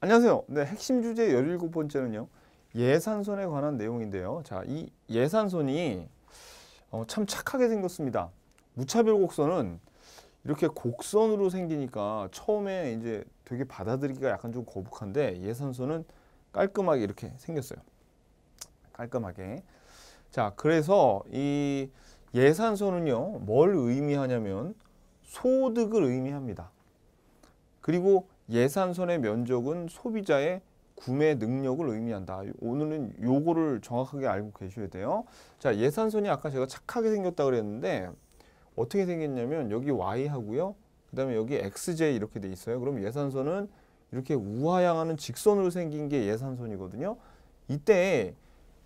안녕하세요. 네, 핵심 주제 17번째는요. 예산손에 관한 내용인데요. 자, 이 예산손이 어, 참 착하게 생겼습니다. 무차별 곡선은 이렇게 곡선으로 생기니까 처음에 이제 되게 받아들이기가 약간 좀 거북한데 예산손은 깔끔하게 이렇게 생겼어요. 깔끔하게. 자, 그래서 이 예산손은요. 뭘 의미하냐면 소득을 의미합니다. 그리고 예산선의 면적은 소비자의 구매 능력을 의미한다. 오늘은 요거를 정확하게 알고 계셔야 돼요. 자, 예산선이 아까 제가 착하게 생겼다 그랬는데 어떻게 생겼냐면 여기 Y하고요. 그다음에 여기 XJ 이렇게 돼 있어요. 그럼 예산선은 이렇게 우하향하는 직선으로 생긴 게 예산선이거든요. 이때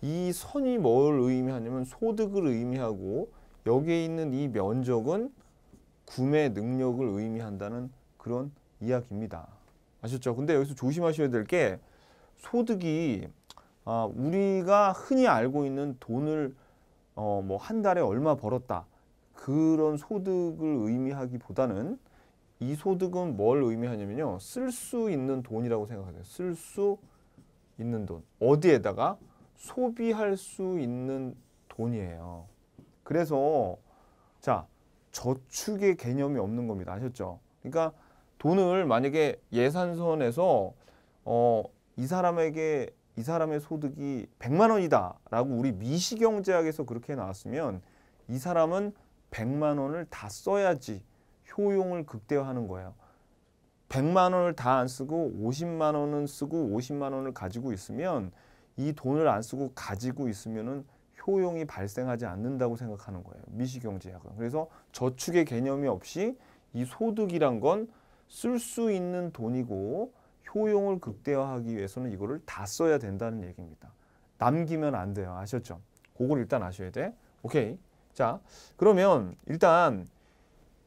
이 선이 뭘 의미하냐면 소득을 의미하고 여기에 있는 이 면적은 구매 능력을 의미한다는 그런 이야기입니다. 아셨죠? 근데 여기서 조심하셔야 될 게 소득이 아, 우리가 흔히 알고 있는 돈을 어, 뭐한 달에 얼마 벌었다 그런 소득을 의미하기보다는 이 소득은 뭘 의미하냐면요 쓸 수 있는 돈이라고 생각하세요. 쓸 수 있는 돈 어디에다가 소비할 수 있는 돈이에요. 그래서 자 저축의 개념이 없는 겁니다. 아셨죠? 그러니까 돈을 만약에 예산선에서 어, 이 사람에게 이 사람의 소득이 100만 원이다라고 우리 미시경제학에서 그렇게 나왔으면 이 사람은 100만 원을 다 써야지 효용을 극대화하는 거예요. 100만 원을 다 안 쓰고 50만 원은 쓰고 50만 원을 가지고 있으면 이 돈을 안 쓰고 가지고 있으면은 효용이 발생하지 않는다고 생각하는 거예요. 미시경제학은. 그래서 저축의 개념이 없이 이 소득이란 건 쓸수 있는 돈이고 효용을 극대화하기 위해서는 이거를 다 써야 된다는 얘기입니다. 남기면 안 돼요. 아셨죠? 그걸 일단 아셔야 돼. 오케이. 자, 그러면 일단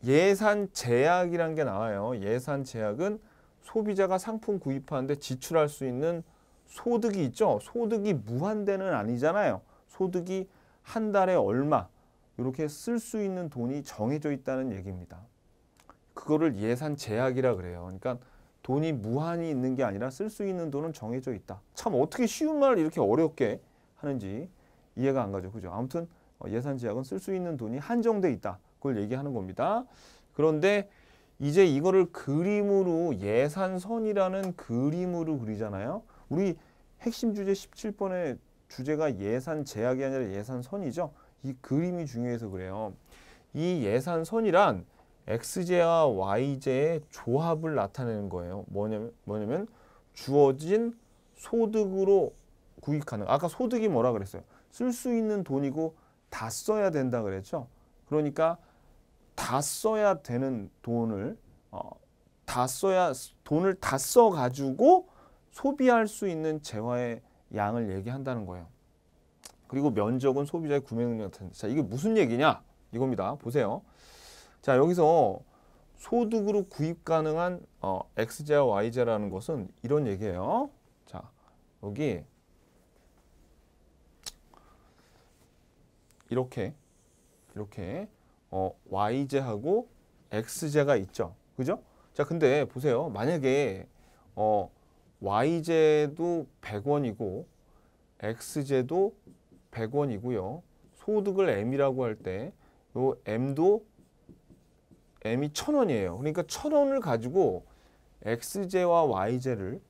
예산 제약이란 게 나와요. 예산 제약은 소비자가 상품 구입하는데 지출할 수 있는 소득이 있죠. 소득이 무한대는 아니잖아요. 소득이 한 달에 얼마 이렇게 쓸 수 있는 돈이 정해져 있다는 얘기입니다. 그거를 예산 제약이라 그래요. 그러니까 돈이 무한히 있는 게 아니라 쓸 수 있는 돈은 정해져 있다. 참 어떻게 쉬운 말을 이렇게 어렵게 하는지 이해가 안 가죠. 그죠? 아무튼 어, 예산 제약은 쓸 수 있는 돈이 한정돼 있다. 그걸 얘기하는 겁니다. 그런데 이제 이거를 그림으로 예산선이라는 그림으로 그리잖아요. 우리 핵심 주제 17번의 주제가 예산 제약이 아니라 예산선이죠. 이 그림이 중요해서 그래요. 이 예산선이란 x제와 y제의 조합을 나타내는 거예요. 뭐냐면, 뭐냐면 주어진 소득으로 구입하는 아까 소득이 뭐라 그랬어요? 쓸 수 있는 돈이고 다 써야 된다 그랬죠? 그러니까 다 써야 되는 돈을 어, 다 써야 돈을 다써 가지고 소비할 수 있는 재화의 양을 얘기한다는 거예요. 그리고 면적은 소비자의 구매 능력 같은. 자, 이게 무슨 얘기냐? 이겁니다. 보세요. 자 여기서 소득으로 구입 가능한 어, X자, Y자라는 것은 이런 얘기예요. 자 여기 이렇게 이렇게 어, Y자하고 X자가 있죠. 그죠? 자 근데 보세요. 만약에 어, Y제도 100원이고 X제도 100원이고요. 소득을 M이라고 할때요 M도 m이 0원이에요 그러니까 1 0 0 0원을 가지고 x제와 y제를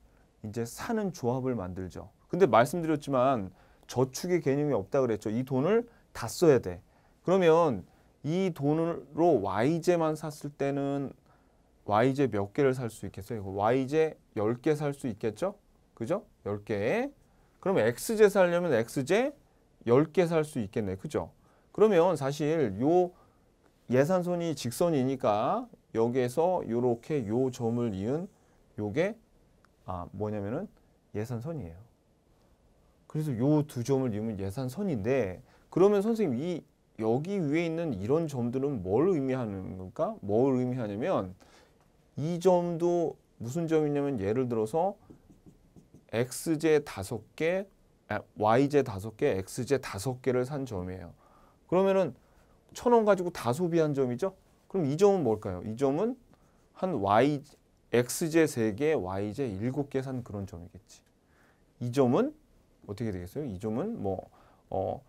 이제 사는 조합을 만들죠. 근데 말씀드렸지만 저축의 개념이 없다 그랬죠. 이 돈을 다 써야 돼. 그러면 이 돈으로 y제만 샀을 때는 y제 몇 개를 살 수 있겠어요? y제 10개 살 수 있겠죠? 그죠? 10개. 그럼 x제 살려면 x제 10개 살 수 있겠네. 그죠? 그러면 사실 요 예산선이 직선이니까 여기에서 이렇게 요 점을 이은 요게 아 뭐냐면은 예산선이에요. 그래서 요 두 점을 이으면 예산선인데 그러면 선생님 이 여기 위에 있는 이런 점들은 뭘 의미하는 겁니뭘 의미하냐면 이 점도 무슨 점이냐면 예를 들어서 x제 다섯 개, 아, y제 다섯 개, x제 다섯 개를 산 점이에요. 그러면은 천원 가지고 다 소비한 점이죠. 그럼 이 점은 뭘까요? 이 점은 한 y, x제 3개, y제 7개 산 그런 점이겠지. 이 점은 어떻게 되겠어요? 이 점은 뭐 어,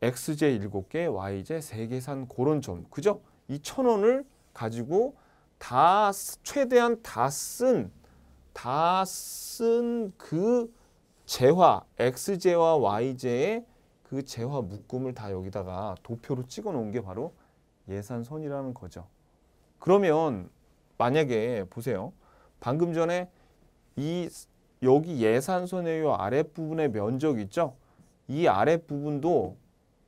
x제 7개, y제 3개 산 그런 점. 그죠? 이 천 원을 가지고 다 최대한 다쓴다 쓴 그 재화 x제와 y제의 그 재화 묶음을 다 여기다가 도표로 찍어 놓은 게 바로 예산선이라는 거죠. 그러면 만약에 보세요. 방금 전에 이 여기 예산손의 이 아랫부분의 면적 있죠? 이 아랫부분도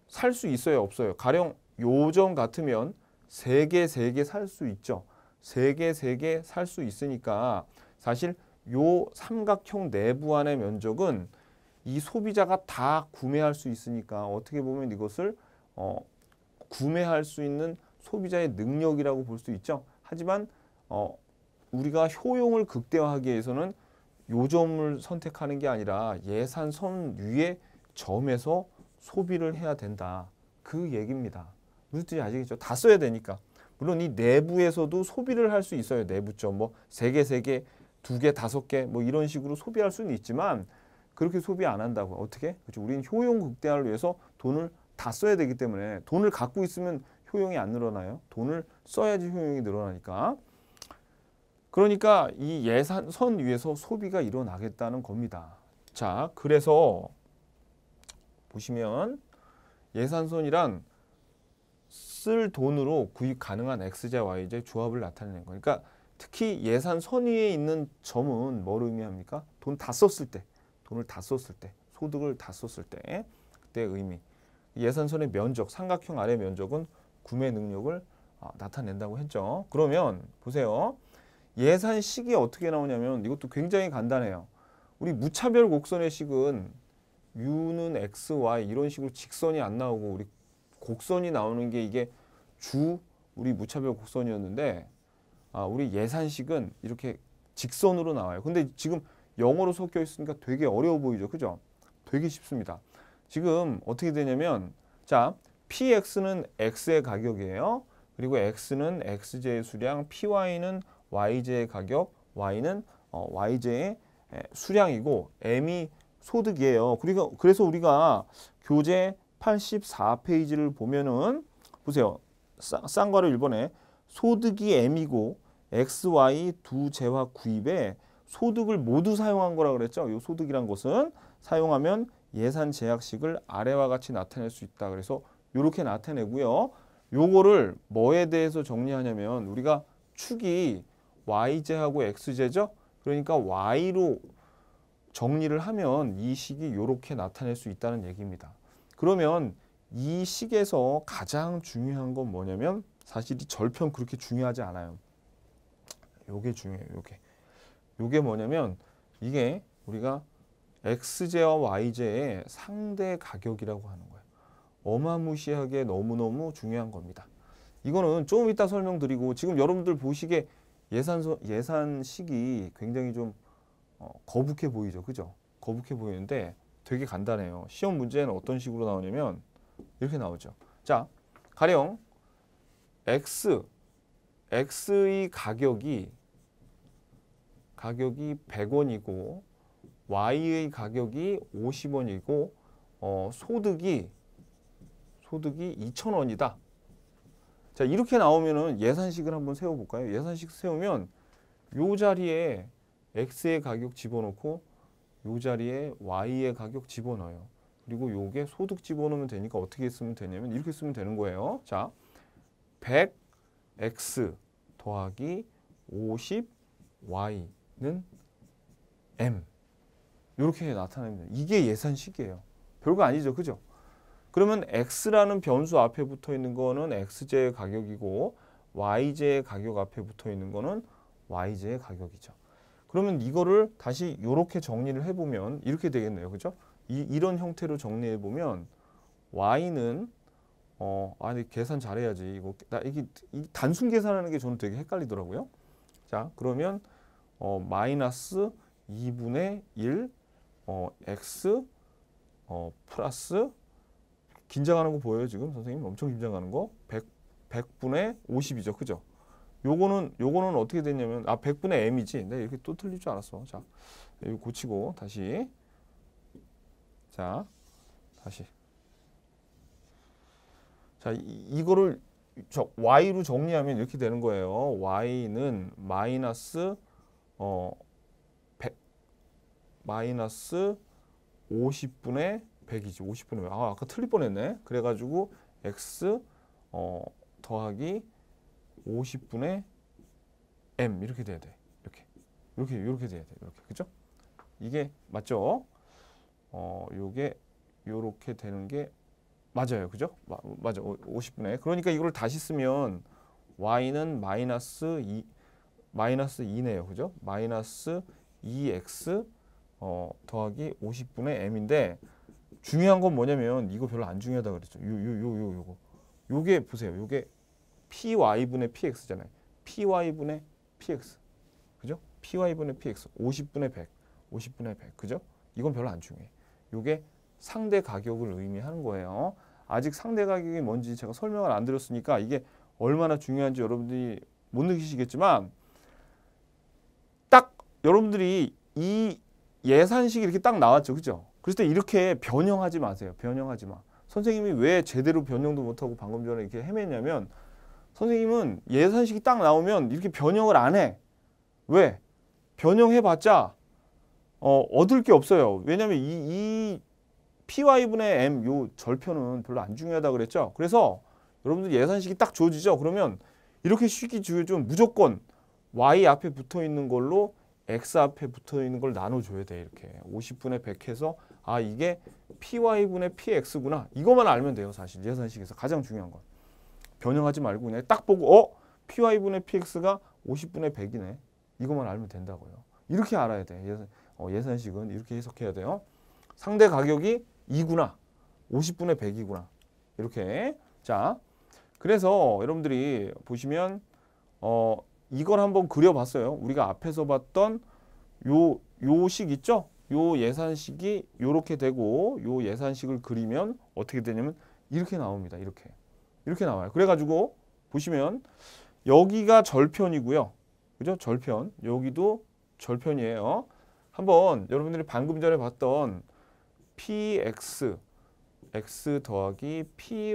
살 수 있어요? 없어요? 가령 요 점 같으면 3개, 3개 살 수 있죠? 3개, 3개 살 수 있으니까 사실 요 삼각형 내부 안의 면적은 이 소비자가 다 구매할 수 있으니까 어떻게 보면 이것을 어, 구매할 수 있는 소비자의 능력이라고 볼 수 있죠. 하지만 어, 우리가 효용을 극대화하기 위해서는 요점을 선택하는 게 아니라 예산선 위에 점에서 소비를 해야 된다. 그 얘기입니다. 무슨 뜻인지 아시겠죠? 다 써야 되니까. 물론 이 내부에서도 소비를 할 수 있어요. 내부점 뭐 세 개 세개두 개 다섯 개 뭐 이런 식으로 소비할 수는 있지만 그렇게 소비 안 한다고. 어떻게? 그렇죠. 우리는 효용 극대화를 위해서 돈을 다 써야 되기 때문에 돈을 갖고 있으면 효용이 안 늘어나요. 돈을 써야지 효용이 늘어나니까. 그러니까 이 예산선 위에서 소비가 일어나겠다는 겁니다. 자, 그래서 보시면 예산선이란 쓸 돈으로 구입 가능한 X자, Y자 조합을 나타내는 거니까 그러니까 특히 예산선 위에 있는 점은 뭐를 의미합니까? 돈 다 썼을 때 돈을 다 썼을 때, 소득을 다 썼을 때 그때의 의미. 예산선의 면적, 삼각형 아래 면적은 구매 능력을 아, 나타낸다고 했죠. 그러면 보세요. 예산 식이 어떻게 나오냐면 이것도 굉장히 간단해요. 우리 무차별 곡선의 식은 U는 X, Y 이런 식으로 직선이 안 나오고 우리 곡선이 나오는 게 이게 주 우리 무차별 곡선이었는데 아, 우리 예산식은 이렇게 직선으로 나와요. 근데 지금 영어로 섞여 있으니까 되게 어려워 보이죠. 그죠? 되게 쉽습니다. 지금 어떻게 되냐면 자, px는 x의 가격이에요. 그리고 x는 xj의 수량, py는 yj의 가격, y는 어, yj의 수량이고 m이 소득이에요. 그러니 그래서 우리가 교재 84페이지를 보면은 보세요. 싼 거를 1번에 소득이 m이고 xy 두 제화 구입에 소득을 모두 사용한 거라 그랬죠. 이 소득이란 것은 사용하면 예산 제약식을 아래와 같이 나타낼 수 있다. 그래서 이렇게 나타내고요. 요거를 뭐에 대해서 정리하냐면 우리가 축이 y제하고 x제죠. 그러니까 y로 정리를 하면 이 식이 이렇게 나타낼 수 있다는 얘기입니다. 그러면 이 식에서 가장 중요한 건 뭐냐면 사실 이 절편 그렇게 중요하지 않아요. 요게 중요해요. 요게. 이게 뭐냐면 이게 우리가 x제와 y제의 상대 가격이라고 하는 거예요. 어마무시하게 너무너무 중요한 겁니다. 이거는 좀 이따 설명드리고 지금 여러분들 보시기에 예산, 예산식이 굉장히 좀 어, 거북해 보이죠. 그죠? 거북해 보이는데 되게 간단해요. 시험 문제는 어떤 식으로 나오냐면 이렇게 나오죠. 자, 가령 x, x의 가격이 가격이 100원이고 Y의 가격이 50원이고 어, 소득이 소득이 2,000원이다. 자, 이렇게 나오면은 예산식을 한번 세워 볼까요? 예산식 세우면 요 자리에 x의 가격 집어넣고 요 자리에 y의 가격 집어넣어요. 그리고 요게 소득 집어넣으면 되니까 어떻게 쓰면 되냐면 이렇게 쓰면 되는 거예요. 자, 100x 더하기 50y m 이렇게 나타납니다. 이게 예산식이에요. 별거 아니죠. 그죠? 그러면 x라는 변수 앞에 붙어 있는 거는 x제의 가격이고 y제의 가격 앞에 붙어 있는 거는 y제의 가격이죠. 그러면 이거를 다시 이렇게 정리를 해보면 이렇게 되겠네요. 그죠? 이, 런 형태로 정리해보면 y는 어, 아니 계산 잘해야지. 이거 나 이게 단순 계산하는 게 저는 되게 헷갈리더라고요. 자, 그러면 어, 마이너스 2분의 1 어, x 어, 플러스 긴장하는 거 보여요 지금 선생님 엄청 긴장하는 거 100, 100분의 50이죠 그죠 요거는 요거는 어떻게 됐냐면 아 100분의 m이지 네 이렇게 또 틀릴 줄 알았어 자 이거 고치고 다시 자 다시 자 이, 거를저 y로 정리하면 이렇게 되는 거예요 y는 마이너스 어, 100 마이너스 50분의 100이지. 50분의 100. 아, 아까 틀릴 뻔했네. 그래가지고 x 어, 더하기 50분의 m 이렇게 돼야 돼. 이렇게. 이렇게 이렇게 돼야 돼. 이렇게. 그죠? 이게 맞죠? 어, 요게 요렇게 되는 게 맞아요. 그죠? 맞아. 50분의. 그러니까 이걸 다시 쓰면 y는 마이너스 2 마이너스 2네요. 그죠? 마이너스 2x 어, 더하기 50분의 m인데 중요한 건 뭐냐면 이거 별로 안 중요하다 그랬죠. 요 요 요 요 요거. 요게 보세요. 요게 py분의 px잖아요. py분의 px. 그죠? py분의 px. 50분의 100. 50분의 100. 그죠? 이건 별로 안 중요해. 요게 상대 가격을 의미하는 거예요. 아직 상대 가격이 뭔지 제가 설명을 안 드렸으니까 이게 얼마나 중요한지 여러분들이 못 느끼시겠지만 여러분들이 이 예산식이 이렇게 딱 나왔죠. 그죠? 그럴 때 이렇게 변형하지 마세요. 변형하지 마. 선생님이 왜 제대로 변형도 못하고 방금 전에 이렇게 헤맸냐면 선생님은 예산식이 딱 나오면 이렇게 변형을 안 해. 왜? 변형해봤자 어, 얻을 게 없어요. 왜냐하면 이, 이 PY분의 M 요 절편은 별로 안 중요하다 그랬죠. 그래서 여러분들 예산식이 딱 주어지죠. 그러면 이렇게 식이 주어지면 무조건 Y 앞에 붙어 있는 걸로 x 앞에 붙어 있는 걸 나눠줘야 돼 이렇게 50분의 100 해서 아 이게 py분의 px구나 이것만 알면 돼요 사실 예산식에서 가장 중요한 건 변형하지 말고 그냥 딱 보고 어 py분의 px가 50분의 100이네 이것만 알면 된다고요 이렇게 알아야 돼 예산, 어, 예산식은 이렇게 해석해야 돼요 상대 가격이 2구나 50분의 100이구나 이렇게 자 그래서 여러분들이 보시면 어 이걸 한번 그려봤어요. 우리가 앞에서 봤던 요, 요식 있죠? 요 예산식이 요렇게 되고 요 예산식을 그리면 어떻게 되냐면 이렇게 나옵니다. 이렇게. 이렇게 나와요. 그래가지고 보시면 여기가 절편이고요. 그죠? 절편. 여기도 절편이에요. 한번 여러분들이 방금 전에 봤던 px, x 더하기 py,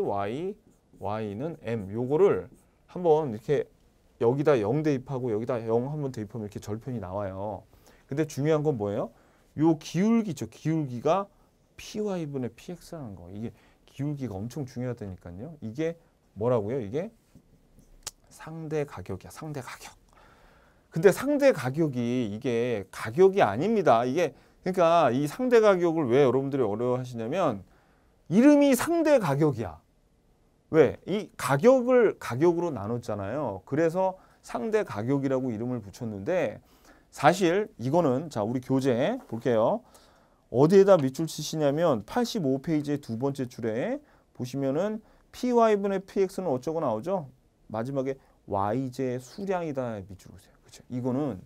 y는 m 요거를 한번 이렇게 여기다 0 대입하고 여기다 0 한번 대입하면 이렇게 절편이 나와요. 근데 중요한 건 뭐예요? 요 기울기죠. 기울기가 py분의 px라는 거. 이게 기울기가 엄청 중요하다니까요. 이게 뭐라고요? 이게 상대 가격이야. 상대 가격. 근데 상대 가격이 이게 가격이 아닙니다. 이게 그러니까 이 상대 가격을 왜 여러분들이 어려워하시냐면 이름이 상대 가격이야. 왜? 이 가격을 가격으로 나눴잖아요. 그래서 상대 가격이라고 이름을 붙였는데 사실 이거는 자 우리 교재 볼게요. 어디에다 밑줄 치시냐면 85페이지의 두 번째 줄에 보시면은 py분의 px는 어쩌고 나오죠? 마지막에 y제의 수량이다 밑줄 보세요. 그렇죠? 이거는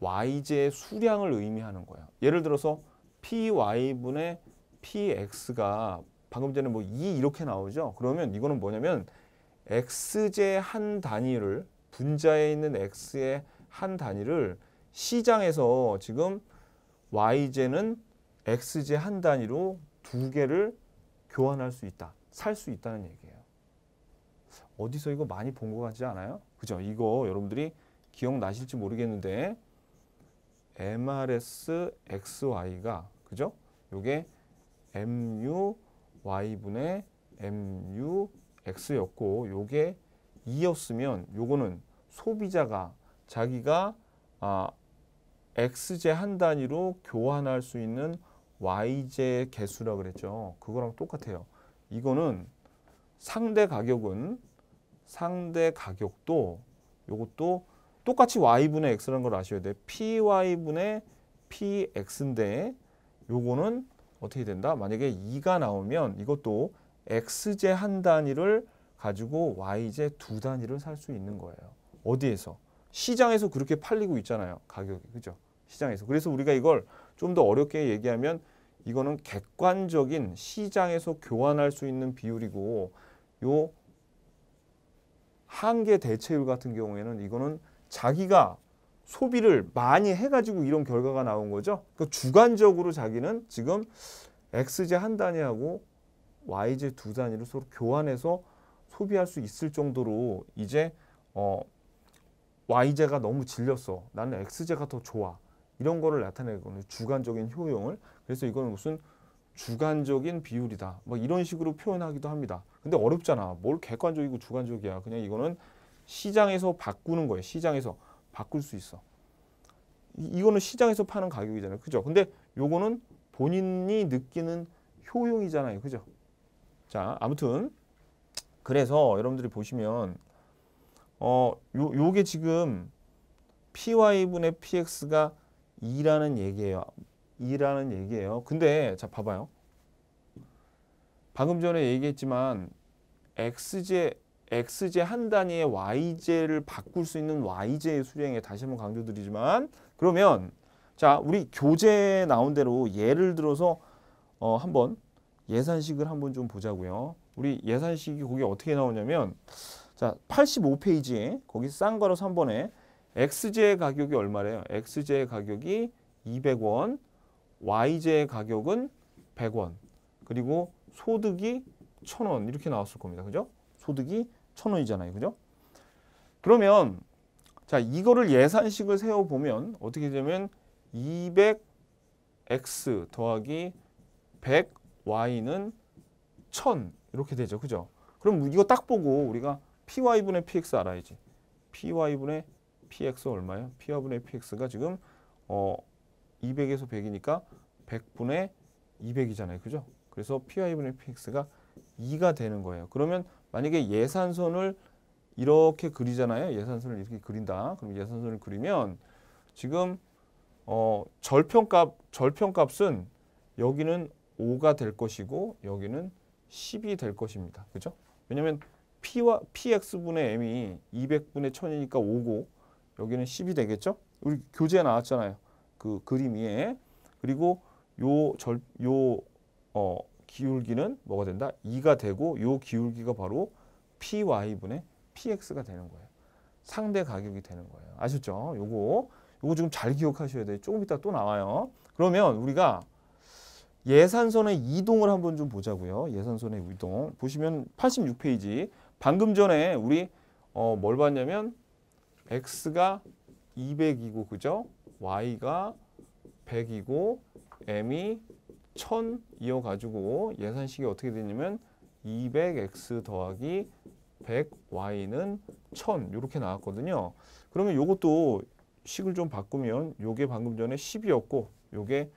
y제의 수량을 의미하는 거예요. 예를 들어서 py분의 px가 방금 전에 뭐2 e 이렇게 나오죠. 그러면 이거는 뭐냐면 x제 한 단위를 분자에 있는 x의 한 단위를 시장에서 지금 y제는 x제 한 단위로 두 개를 교환할 수 있다. 살 수 있다는 얘기예요. 어디서 이거 많이 본 것 같지 않아요? 그죠? 이거 여러분들이 기억나실지 모르겠는데 MRS XY가 그죠? 요게 MU y분의 mux였고 요게 2였으면 요거는 소비자가 자기가 아, x제 한 단위로 교환할 수 있는 y제 개수라 그랬죠. 그거랑 똑같아요. 이거는 상대 가격은 상대 가격도 요것도 똑같이 y분의 x라는 걸 아셔야 돼. py분의 px인데 요거는 어떻게 된다? 만약에 2가 나오면 이것도 x제 한 단위를 가지고 y제 두 단위를 살 수 있는 거예요. 어디에서? 시장에서 그렇게 팔리고 있잖아요. 가격이. 그죠? 시장에서. 그래서 우리가 이걸 좀 더 어렵게 얘기하면 이거는 객관적인 시장에서 교환할 수 있는 비율이고 요 한계 대체율 같은 경우에는 이거는 자기가 소비를 많이 해가지고 이런 결과가 나온 거죠. 그러니까 주관적으로 자기는 지금 X제 한 단위하고 Y제 두 단위를 서로 교환해서 소비할 수 있을 정도로 이제 어, Y제가 너무 질렸어. 나는 X제가 더 좋아. 이런 거를 나타내거든요. 주관적인 효용을. 그래서 이건 무슨 주관적인 비율이다. 뭐 이런 식으로 표현하기도 합니다. 근데 어렵잖아. 뭘 객관적이고 주관적이야. 그냥 이거는 시장에서 바꾸는 거예요. 시장에서. 바꿀 수 있어. 이거는 시장에서 파는 가격이잖아요. 그죠? 근데 요거는 본인이 느끼는 효용이잖아요. 그죠? 자, 아무튼 그래서 여러분들이 보시면 어, 요 요게 지금 py분의 px가 2라는 얘기예요. 2라는 얘기예요. 근데 자, 봐 봐요. 방금 전에 얘기했지만 x제 xj 한 단위의 yj를 바꿀 수 있는 yj의 수량에 다시 한번 강조드리지만 그러면 자 우리 교재에 나온 대로 예를 들어서 어 한번 예산식을 한번 좀 보자고요. 우리 예산식이 거기 어떻게 나오냐면 자 85페이지에 거기 싼 거로 3번에 xj 가격이 얼마래요? xj 가격이 200원, yj 가격은 100원, 그리고 소득이 1000원 이렇게 나왔을 겁니다. 그죠? 소득이 천 원이잖아요. 그죠? 그러면 자, 이거를 예산식을 세워 보면 어떻게 되면 200x 더하기 100y는 1000 이렇게 되죠. 그죠? 그럼 이거 딱 보고 우리가 py분의 px 알아야지. py분의 px 얼마예요? py분의 px가 지금 어 200에서 100이니까 100분의 200이잖아요. 그죠? 그래서 py분의 px가 2가 되는 거예요. 그러면 만약에 예산선을 이렇게 그리잖아요. 예산선을 이렇게 그린다. 그럼 예산선을 그리면 지금 어, 절편값, 절편값은 여기는 5가 될 것이고 여기는 10이 될 것입니다. 그죠? 왜냐면 P와 PX분의 M이 200분의 1000이니까 5고 여기는 10이 되겠죠? 우리 교재에 나왔잖아요. 그 그림 위에. 그리고 요 절, 요, 어, 기울기는 뭐가 된다? 2가 되고 요 기울기가 바로 py분의 px가 되는 거예요. 상대 가격이 되는 거예요. 아셨죠? 요거 요거 지금 잘 기억하셔야 돼요. 조금 이따 또 나와요. 그러면 우리가 예산선의 이동을 한번 좀 보자고요. 예산선의 이동. 보시면 86페이지. 방금 전에 우리 어, 뭘 봤냐면 x가 200이고 그죠? y가 100이고 m이 1000 이어가지고 예산식이 어떻게 되냐면 200x 더하기 100y는 1000 이렇게 나왔거든요. 그러면 이것도 식을 좀 바꾸면 요게 방금 전에 10이었고 요게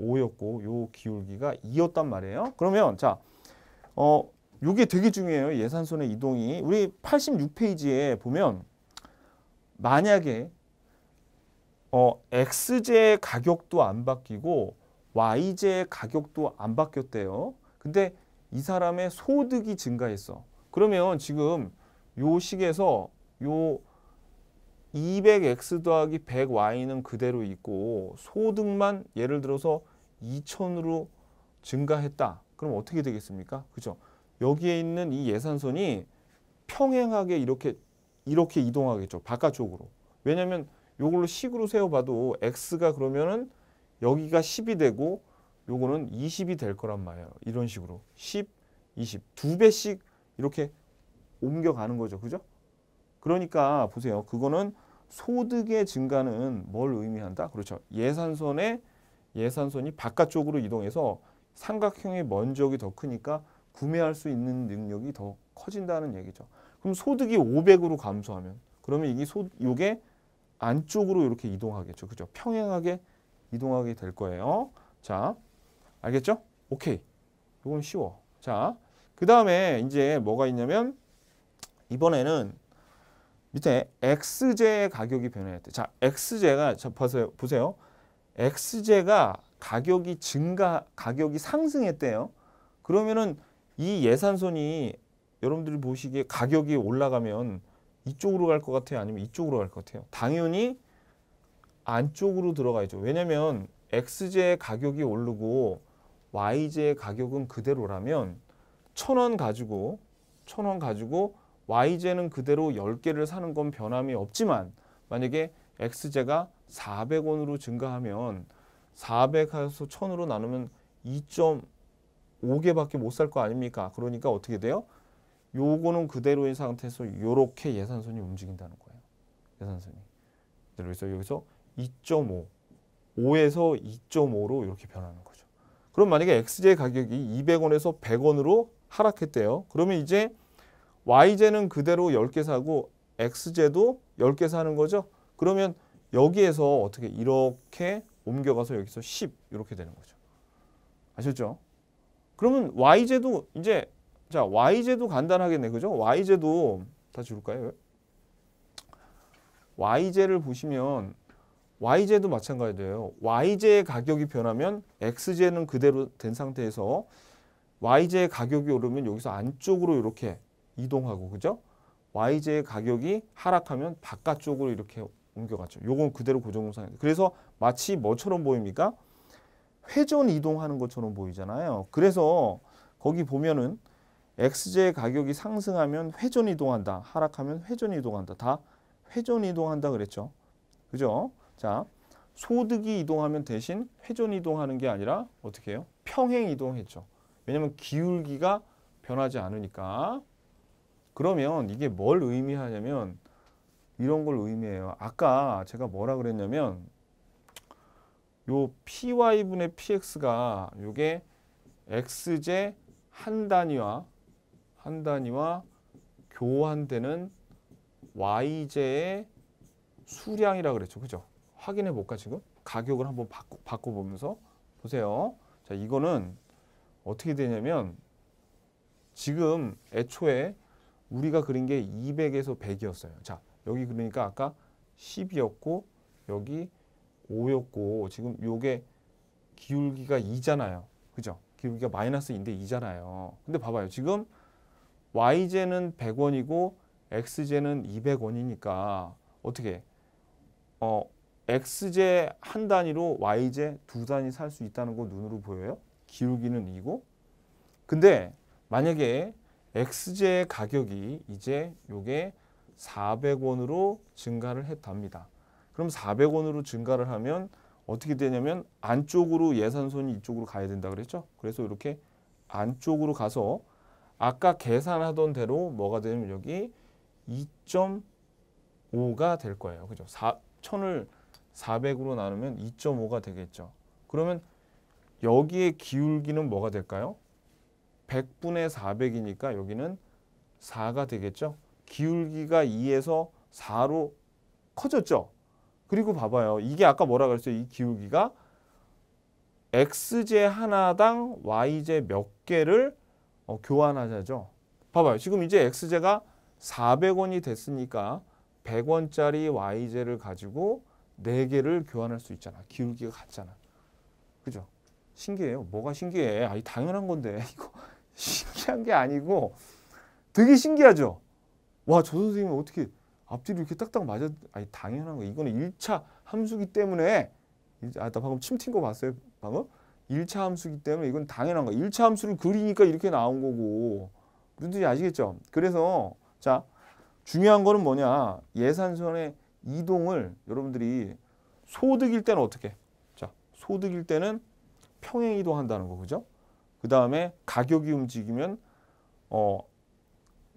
5였고 요 기울기가 2였단 말이에요. 그러면 자, 어, 요게 되게 중요해요. 예산선의 이동이. 우리 86페이지에 보면 만약에 어, x제 가격도 안 바뀌고 Y제의 가격도 안 바뀌었대요. 근데 이 사람의 소득이 증가했어. 그러면 지금 요 식에서 요 200x 더하기 100y는 그대로 있고 소득만 예를 들어서 2천으로 증가했다. 그럼 어떻게 되겠습니까? 그죠? 여기에 있는 이 예산선이 평행하게 이렇게 이렇게 이동하겠죠. 바깥쪽으로. 왜냐면요걸로 식으로 세워봐도 x가 그러면은 여기가 10이 되고 요거는 20이 될 거란 말이에요. 이런 식으로 10, 20두 배씩 이렇게 옮겨가는 거죠. 그죠? 그러니까 보세요. 그거는 소득의 증가는 뭘 의미한다? 그렇죠. 예산선에 예산선이 바깥쪽으로 이동해서 삼각형의 면적이 더 크니까 구매할 수 있는 능력이 더 커진다는 얘기죠. 그럼 소득이 500으로 감소하면 그러면 이게 소 이게 안쪽으로 이렇게 이동하겠죠. 그죠? 평행하게 이동하게 될 거예요. 자, 알겠죠? 오케이. 이건 쉬워. 자, 그 다음에 이제 뭐가 있냐면 이번에는 밑에 XJ의 가격이 변했대. 자, XJ가 자, 보세요. 보세요. XJ가 가격이 증가, 가격이 상승했대요. 그러면은 이 예산선이 여러분들이 보시기에 가격이 올라가면 이쪽으로 갈 것 같아요? 아니면 이쪽으로 갈 것 같아요? 당연히 안쪽으로 들어가야죠. 왜냐면 X제의 가격이 오르고 Y제의 가격은 그대로라면 천원 가지고 천원 가지고 Y제는 그대로 10개를 사는 건 변함이 없지만 만약에 X제가 400원으로 증가하면 400에서 1000으로 나누면 2.5개밖에 못 살 거 아닙니까? 그러니까 어떻게 돼요? 요거는 그대로인 상태에서 요렇게 예산선이 움직인다는 거예요. 예산선이. 그래서 여기서 2.5, 5에서 2.5로 이렇게 변하는 거죠. 그럼 만약에 XJ 가격이 200원에서 100원으로 하락했대요. 그러면 이제 YJ는 그대로 10개 사고 XJ도 10개 사는 거죠. 그러면 여기에서 어떻게 이렇게 옮겨가서 여기서 10 이렇게 되는 거죠. 아셨죠? 그러면 YJ도 이제 자 YJ도 간단하겠네 그죠? YJ도 다 줄까요? YJ를 보시면 YJ도 마찬가지예요. YJ의 가격이 변하면 XJ는 그대로 된 상태에서 YJ의 가격이 오르면 여기서 안쪽으로 이렇게 이동하고 그죠? YJ의 가격이 하락하면 바깥쪽으로 이렇게 옮겨갔죠. 요건 그대로 고정상이에요 그래서 마치 뭐처럼 보입니까? 회전 이동하는 것처럼 보이잖아요. 그래서 거기 보면은 XJ 의 가격이 상승하면 회전 이동한다. 하락하면 회전 이동한다. 다 회전 이동한다 그랬죠. 그죠? 자, 소득이 이동하면 대신 회전 이동하는 게 아니라 어떻게 해요? 평행 이동했죠. 왜냐면 기울기가 변하지 않으니까. 그러면 이게 뭘 의미하냐면 이런 걸 의미해요. 아까 제가 뭐라 그랬냐면 요 py분의 px가 요게 x제 한 단위와 한 단위와 교환되는 y제의 수량이라 그랬죠. 그죠? 확인해 볼까 지금? 가격을 한번 바꿔, 바꿔보면서 보세요. 자 이거는 어떻게 되냐면 지금 애초에 우리가 그린 게 200에서 100이었어요. 자 여기 그러니까 아까 10이었고 여기 5였고 지금 요게 기울기가 2잖아요. 그죠? 기울기가 마이너스인데 2잖아요. 근데 봐봐요. 지금 y제는 100원이고 x제는 200원이니까 어떻게 어 x제 한 단위로 y제 두 단위 살 수 있다는 거 눈으로 보여요. 기울기는 2고. 근데 만약에 x제 가격이 이제 요게 400원으로 증가를 했답니다. 그럼 400원으로 증가를 하면 어떻게 되냐면 안쪽으로 예산선이 이쪽으로 가야 된다 그랬죠. 그래서 이렇게 안쪽으로 가서 아까 계산하던 대로 뭐가 되냐면 여기 2.5가 될 거예요. 그죠? 4천을 400으로 나누면 2.5가 되겠죠. 그러면 여기에 기울기는 뭐가 될까요? 100분의 400이니까 여기는 4가 되겠죠. 기울기가 2에서 4로 커졌죠. 그리고 봐봐요. 이게 아까 뭐라 그랬어요? 이 기울기가 x제 하나당 y제 몇 개를 어, 교환하자죠. 봐봐요. 지금 이제 x제가 400원이 됐으니까 100원짜리 y제를 가지고 네 개를 교환할 수 있잖아. 기울기가 같잖아. 그죠? 신기해요. 뭐가 신기해? 아니 당연한 건데 이거 신기한 게 아니고 되게 신기하죠. 와저 선생님 어떻게 앞뒤로 이렇게 딱딱 맞아? 아니 당연한 거. 이거는 1차 함수기 때문에 아나 방금 침 튄 거 봤어요 방금? 1차 함수기 때문에 이건 당연한 거. 1차 함수를 그리니까 이렇게 나온 거고. 누들이 아시겠죠? 그래서 자 중요한 거는 뭐냐 예산선에 이동을 여러분들이 소득일 때는 어떻게? 자, 소득일 때는 평행 이동한다는 거 그죠? 그 다음에 가격이 움직이면 어,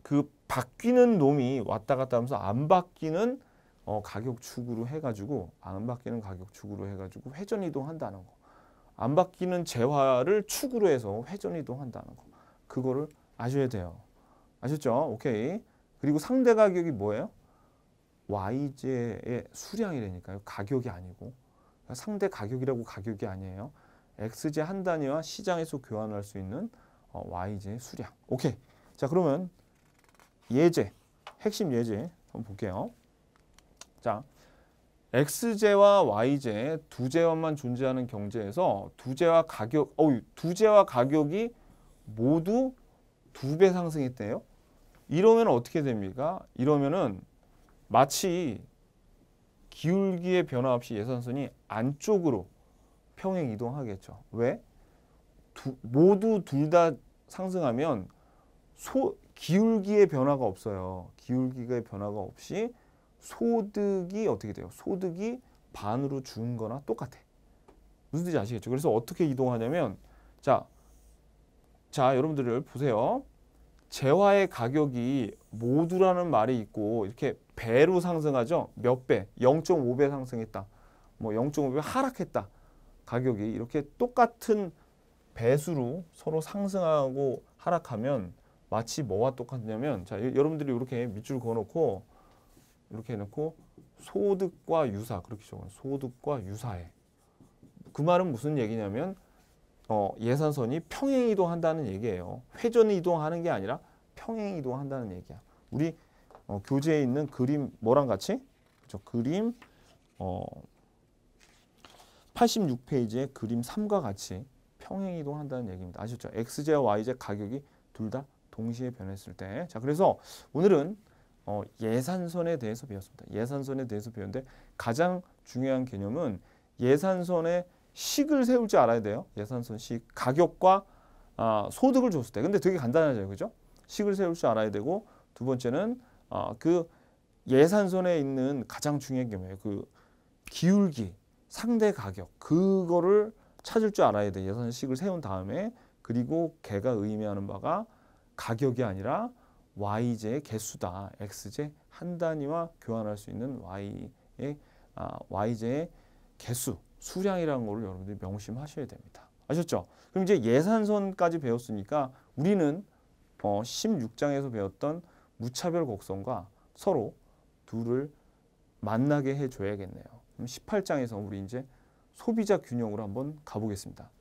그 바뀌는 놈이 왔다 갔다 하면서 안 바뀌는 어, 가격 축으로 해가지고 안 바뀌는 가격 축으로 해가지고 회전 이동한다는 거. 안 바뀌는 재화를 축으로 해서 회전 이동한다는 거. 그거를 아셔야 돼요. 아셨죠? 오케이. 그리고 상대 가격이 뭐예요? Y제의 수량이라니까요. 가격이 아니고 상대 가격이라고 가격이 아니에요. X제 한 단위와 시장에서 교환할 수 있는 어, Y제 수량. 오케이. 자 그러면 예제, 핵심 예제 한번 볼게요. 자, X제와 Y제 두 제어만 존재하는 경제에서 두 제와 가격, 어우, 두 제와 가격이 모두 두 배 상승했대요. 이러면 어떻게 됩니까? 이러면은 마치 기울기의 변화 없이 예선선이 안쪽으로 평행 이동하겠죠. 왜? 두, 모두 둘 다 상승하면 소, 기울기의 변화가 없어요. 기울기의 변화가 없이 소득이 어떻게 돼요? 소득이 반으로 준 거나 똑같아. 무슨 뜻인지 아시겠죠? 그래서 어떻게 이동하냐면 자, 자 여러분들 을 보세요. 재화의 가격이 모두라는 말이 있고 이렇게 배로 상승하죠. 몇 배, 0.5배 상승했다. 뭐 0.5배 하락했다. 가격이 이렇게 똑같은 배수로 서로 상승하고 하락하면 마치 뭐와 똑같냐면 자 여러분들이 이렇게 밑줄 그어놓고 이렇게 해놓고 소득과 유사 그렇게 적어요. 소득과 유사해. 그 말은 무슨 얘기냐면 어, 예산선이 평행 이동한다는 얘기예요. 회전 이동하는 게 아니라 평행 이동한다는 얘기야. 우리 어, 교재에 있는 그림 뭐랑 같이? 그죠? 그림 어, 86페이지의 그림 3과 같이 평행 이동한다는 얘기입니다. 아셨죠? x제와 y제 가격이 둘 다 동시에 변했을 때. 자, 그래서 오늘은 어, 예산선에 대해서 배웠습니다. 예산선에 대해서 배웠는데 가장 중요한 개념은 예산선의 식을 세울 줄 알아야 돼요. 예산손식 가격과 아, 소득을 줬을 때. 근데 되게 간단하죠. 그죠? 식을 세울 줄 알아야 되고 두 번째는 아, 그 예산손에 있는 가장 중요한 게 뭐예요? 그 기울기, 상대 가격 그거를 찾을 줄 알아야 돼. 예산식을 세운 다음에 그리고 걔가 의미하는 바가 가격이 아니라 y제 개수다. x제 한 단위와 교환할 수 있는 y의 아, y 제 개수 수량이라는 걸 여러분들이 명심하셔야 됩니다. 아셨죠? 그럼 이제 예산선까지 배웠으니까 우리는 어, 16장에서 배웠던 무차별 곡선과 서로 둘을 만나게 해줘야겠네요. 그럼 18장에서 우리 이제 소비자 균형으로 한번 가보겠습니다.